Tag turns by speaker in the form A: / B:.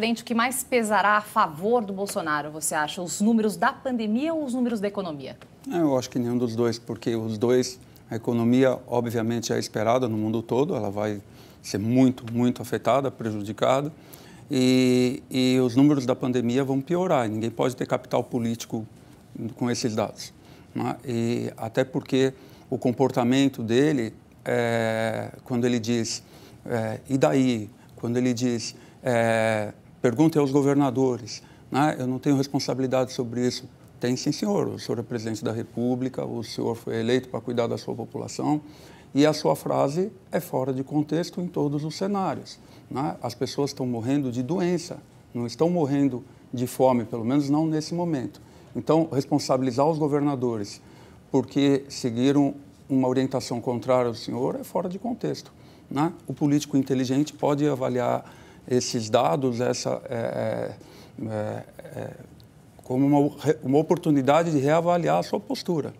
A: frente, o que mais pesará a favor do Bolsonaro, você acha? Os números da pandemia ou os números da economia? É, eu acho que nenhum dos dois, porque os dois, a economia, obviamente, é esperada no mundo todo, ela vai ser muito, muito afetada, prejudicada. E, e, os números da pandemia vão piorar. Ninguém pode ter capital político com esses dados. Né? E até porque o comportamento dele, é, quando ele diz é, e daí, quando ele diz é, Pergunte é aos governadores. Né? Eu não tenho responsabilidade sobre isso. Tem sim, senhor. O senhor é presidente da República, o senhor foi eleito para cuidar da sua população. E a sua frase é fora de contexto em todos os cenários. Né? As pessoas estão morrendo de doença, não estão morrendo de fome, pelo menos não nesse momento. Então, responsabilizar os governadores porque seguiram uma orientação contrária ao senhor é fora de contexto. Né? O político inteligente pode avaliar esses dados, essa, é é, é, é, como uma, uma oportunidade de reavaliar a sua postura.